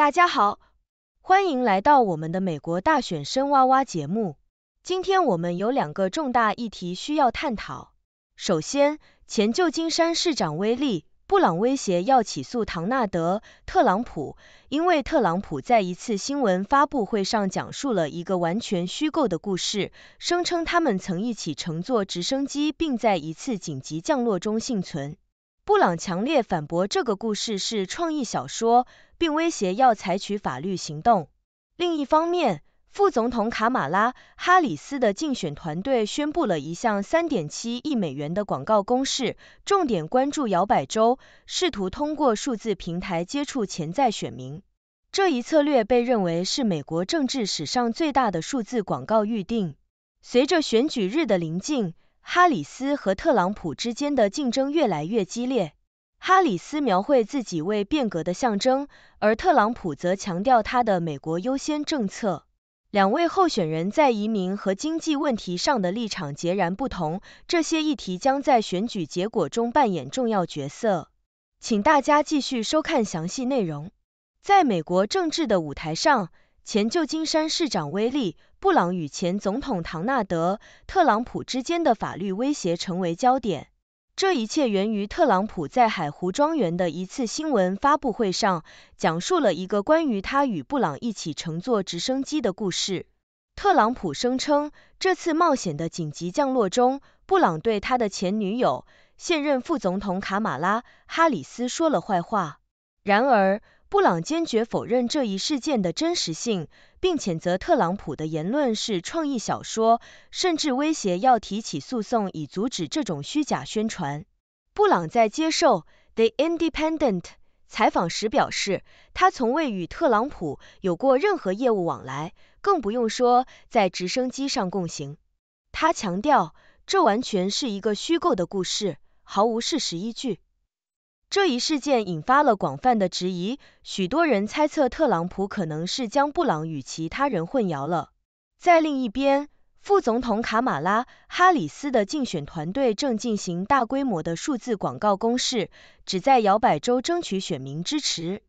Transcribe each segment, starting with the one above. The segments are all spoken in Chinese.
大家好，欢迎来到我们的美国大选深挖挖节目。今天我们有两个重大议题需要探讨。首先，前旧金山市长威利·布朗威胁要起诉唐纳德·特朗普，因为特朗普在一次新闻发布会上讲述了一个完全虚构的故事，声称他们曾一起乘坐直升机，并在一次紧急降落中幸存。布朗强烈反驳这个故事是创意小说，并威胁要采取法律行动。另一方面，副总统卡马拉·哈里斯的竞选团队宣布了一项3.7亿美元的广告攻势，重点关注摇摆州，试图通过数字平台接触潜在选民。这一策略被认为是美国政治史上最大的数字广告预定。随着选举日的临近，哈里斯和特朗普之间的竞争越来越激烈。哈里斯描绘自己为变革的象征，而特朗普则强调他的“美国优先”政策。两位候选人在移民和经济问题上的立场截然不同，这些议题将在选举结果中扮演重要角色。请大家继续收看详细内容。在美国政治的舞台上，前旧金山市长威利。布朗与前总统唐纳德·特朗普之间的法律威胁成为焦点。这一切源于特朗普在海湖庄园的一次新闻发布会上，讲述了一个关于他与布朗一起乘坐直升机的故事。特朗普声称，这次冒险的紧急降落中，布朗对他的前女友、现任副总统卡马拉·哈里斯说了坏话。然而，布朗坚决否认这一事件的真实性，并谴责特朗普的言论是创意小说，甚至威胁要提起诉讼以阻止这种虚假宣传。布朗在接受《The Independent》采访时表示，他从未与特朗普有过任何业务往来，更不用说在直升机上共行。他强调，这完全是一个虚构的故事，毫无事实依据。这一事件引发了广泛的质疑，许多人猜测特朗普可能是将布朗与其他人混淆了。在另一边，副总统卡马拉·哈里斯的竞选团队正进行大规模的数字广告攻势，旨在摇摆州争取选民支持。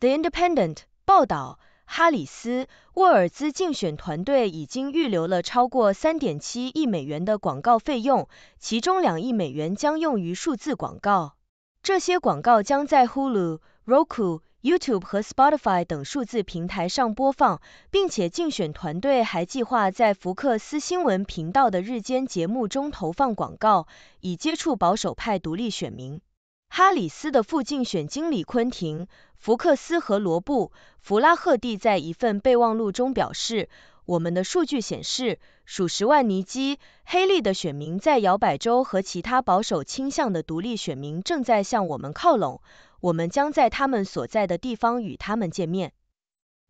The Independent 报道，哈里斯·沃尔兹竞选团队已经预留了超过3.7亿美元的广告费用，其中两亿美元将用于数字广告。这些广告将在 Hulu、Roku、YouTube 和 Spotify 等数字平台上播放，并且竞选团队还计划在福克斯新闻频道的日间节目中投放广告，以接触保守派独立选民。哈里斯的副竞选经理昆廷·福克斯和罗布·弗拉赫蒂在一份备忘录中表示。我们的数据显示，数十万尼基·黑利的选民在摇摆州和其他保守倾向的独立选民正在向我们靠拢。我们将在他们所在的地方与他们见面。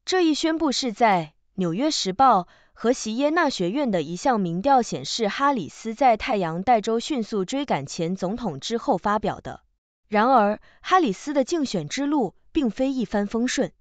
这一宣布是在《纽约时报》和席耶纳学院的一项民调显示哈里斯在太阳带州迅速追赶前总统之后发表的。然而，哈里斯的竞选之路并非一帆风顺，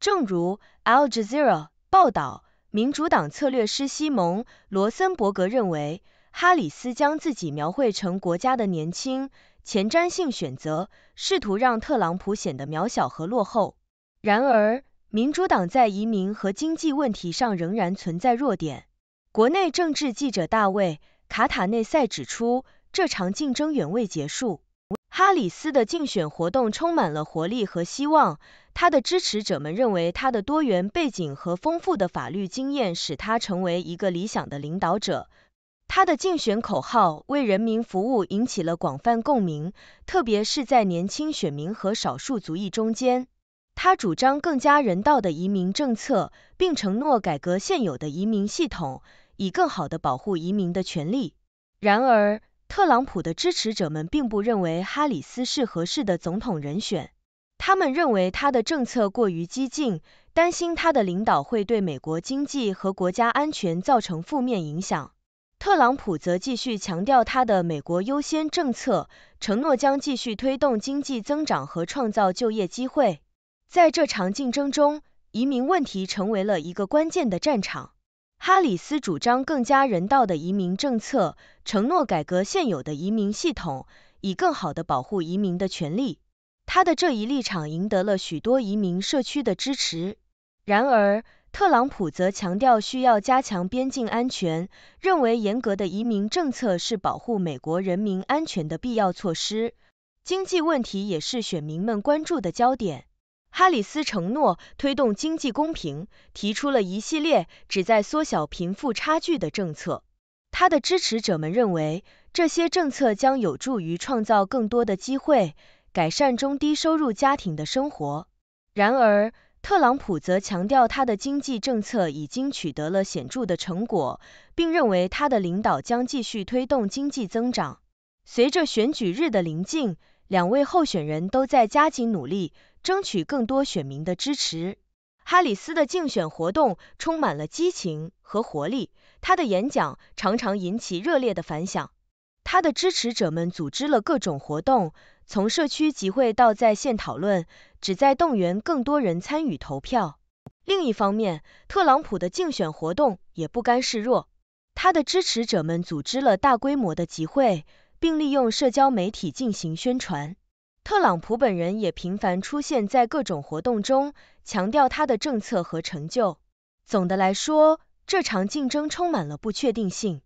正如《a l j a z e e r a 报道。民主党策略师西蒙·罗森伯格认为，哈里斯将自己描绘成国家的年轻、前瞻性选择，试图让特朗普显得渺小和落后。然而，民主党在移民和经济问题上仍然存在弱点。国内政治记者大卫·卡塔内塞指出，这场竞争远未结束。哈里斯的竞选活动充满了活力和希望。他的支持者们认为，他的多元背景和丰富的法律经验使他成为一个理想的领导者。他的竞选口号“为人民服务”引起了广泛共鸣，特别是在年轻选民和少数族裔中间。他主张更加人道的移民政策，并承诺改革现有的移民系统，以更好地保护移民的权利。然而，特朗普的支持者们并不认为哈里斯是合适的总统人选。他们认为他的政策过于激进，担心他的领导会对美国经济和国家安全造成负面影响。特朗普则继续强调他的“美国优先”政策，承诺将继续推动经济增长和创造就业机会。在这场竞争中，移民问题成为了一个关键的战场。哈里斯主张更加人道的移民政策，承诺改革现有的移民系统，以更好地保护移民的权利。他的这一立场赢得了许多移民社区的支持。然而，特朗普则强调需要加强边境安全，认为严格的移民政策是保护美国人民安全的必要措施。经济问题也是选民们关注的焦点。哈里斯承诺推动经济公平，提出了一系列旨在缩小贫富差距的政策。他的支持者们认为，这些政策将有助于创造更多的机会。改善中低收入家庭的生活。然而，特朗普则强调他的经济政策已经取得了显著的成果，并认为他的领导将继续推动经济增长。随着选举日的临近，两位候选人都在加紧努力，争取更多选民的支持。哈里斯的竞选活动充满了激情和活力，他的演讲常常引起热烈的反响。他的支持者们组织了各种活动，从社区集会到在线讨论，旨在动员更多人参与投票。另一方面，特朗普的竞选活动也不甘示弱，他的支持者们组织了大规模的集会，并利用社交媒体进行宣传。特朗普本人也频繁出现在各种活动中，强调他的政策和成就。总的来说，这场竞争充满了不确定性。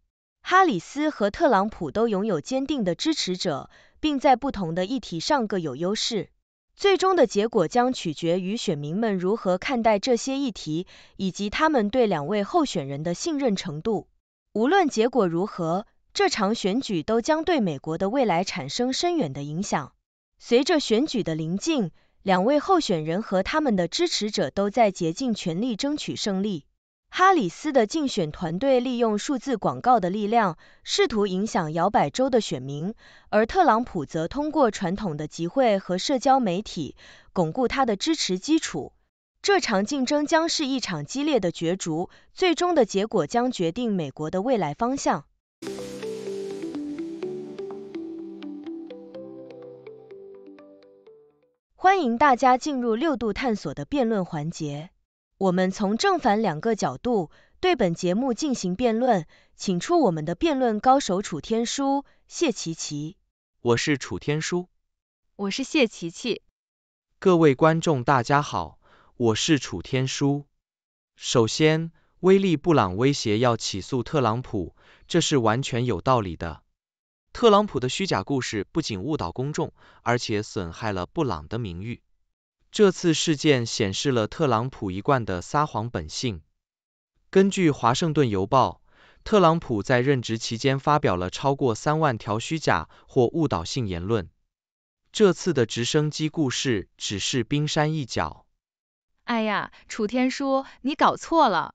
哈里斯和特朗普都拥有坚定的支持者，并在不同的议题上各有优势。最终的结果将取决于选民们如何看待这些议题，以及他们对两位候选人的信任程度。无论结果如何，这场选举都将对美国的未来产生深远的影响。随着选举的临近，两位候选人和他们的支持者都在竭尽全力争取胜利。哈里斯的竞选团队利用数字广告的力量，试图影响摇摆州的选民，而特朗普则通过传统的集会和社交媒体巩固他的支持基础。这场竞争将是一场激烈的角逐，最终的结果将决定美国的未来方向。欢迎大家进入六度探索的辩论环节。我们从正反两个角度对本节目进行辩论，请出我们的辩论高手楚天舒、谢琪琪。我是楚天舒。我是谢琪琪。各位观众，大家好，我是楚天舒。首先，威利·布朗威胁要起诉特朗普，这是完全有道理的。特朗普的虚假故事不仅误导公众，而且损害了布朗的名誉。这次事件显示了特朗普一贯的撒谎本性。根据《华盛顿邮报》，特朗普在任职期间发表了超过三万条虚假或误导性言论。这次的直升机故事只是冰山一角。哎呀，楚天舒，你搞错了。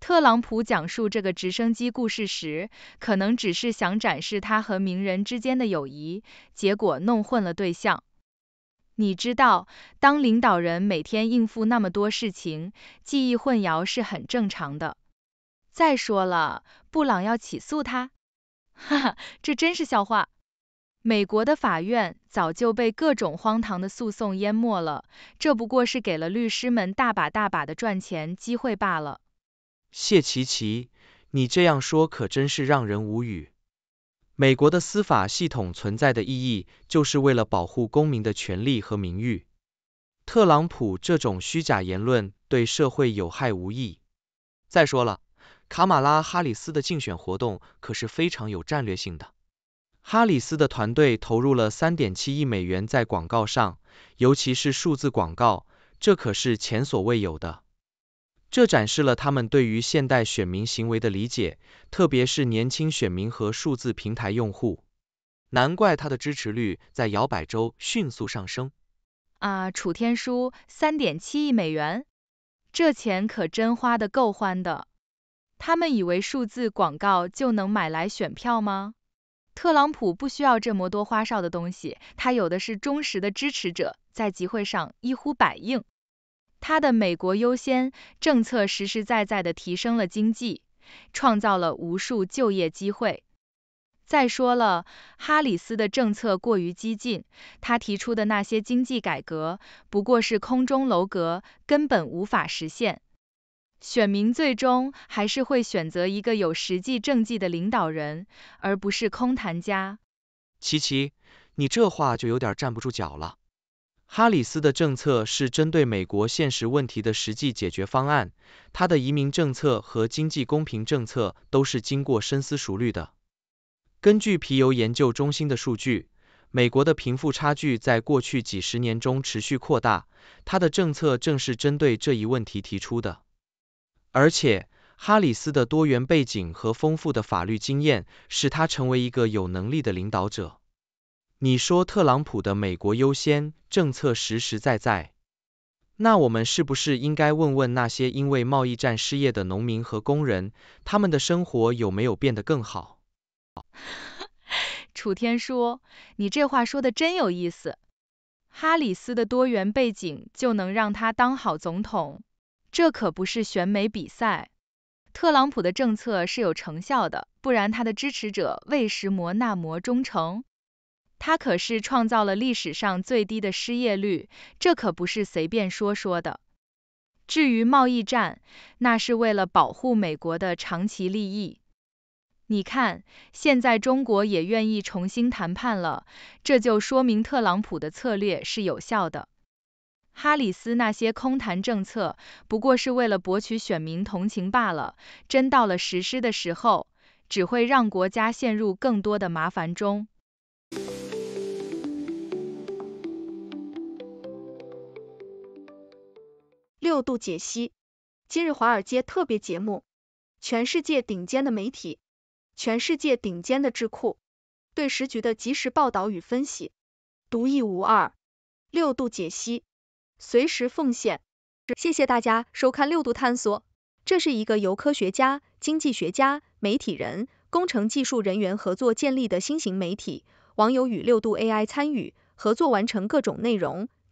特朗普讲述这个直升机故事时，可能只是想展示他和名人之间的友谊，结果弄混了对象。你知道，当领导人每天应付那么多事情，记忆混淆是很正常的。再说了，布朗要起诉他，哈哈，这真是笑话。美国的法院早就被各种荒唐的诉讼淹没了，这不过是给了律师们大把大把的赚钱机会罢了。谢琪琪，你这样说可真是让人无语。美国的司法系统存在的意义，就是为了保护公民的权利和名誉。特朗普这种虚假言论对社会有害无益。再说了，卡马拉哈里斯的竞选活动可是非常有战略性的。哈里斯的团队投入了三点七亿美元在广告上，尤其是数字广告，这可是前所未有的。这展示了他们对于现代选民行为的理解，特别是年轻选民和数字平台用户。难怪他的支持率在摇摆州迅速上升。啊，楚天舒，三点七亿美元，这钱可真花的够欢的。他们以为数字广告就能买来选票吗？特朗普不需要这么多花哨的东西，他有的是忠实的支持者，在集会上一呼百应。他的“美国优先”政策实实在在的提升了经济，创造了无数就业机会。再说了，哈里斯的政策过于激进，他提出的那些经济改革不过是空中楼阁，根本无法实现。选民最终还是会选择一个有实际政绩的领导人，而不是空谈家。琪琪，你这话就有点站不住脚了。哈里斯的政策是针对美国现实问题的实际解决方案。他的移民政策和经济公平政策都是经过深思熟虑的。根据皮尤研究中心的数据，美国的贫富差距在过去几十年中持续扩大，他的政策正是针对这一问题提出的。而且，哈里斯的多元背景和丰富的法律经验使他成为一个有能力的领导者。你说特朗普的美国优先政策实实在在，那我们是不是应该问问那些因为贸易战失业的农民和工人，他们的生活有没有变得更好？楚天说：“你这话说的真有意思。哈里斯的多元背景就能让他当好总统？这可不是选美比赛。特朗普的政策是有成效的，不然他的支持者为什么那么忠诚？他可是创造了历史上最低的失业率，这可不是随便说说的。至于贸易战，那是为了保护美国的长期利益。你看，现在中国也愿意重新谈判了，这就说明特朗普的策略是有效的。哈里斯那些空谈政策，不过是为了博取选民同情罢了，真到了实施的时候，只会让国家陷入更多的麻烦中。六度解析今日华尔街特别节目，全世界顶尖的媒体，全世界顶尖的智库对时局的及时报道与分析，独一无二。六度解析，随时奉献。谢谢大家收看六度探索，这是一个由科学家、经济学家、媒体人、工程技术人员合作建立的新型媒体，网友与六度 AI 参与合作完成各种内容。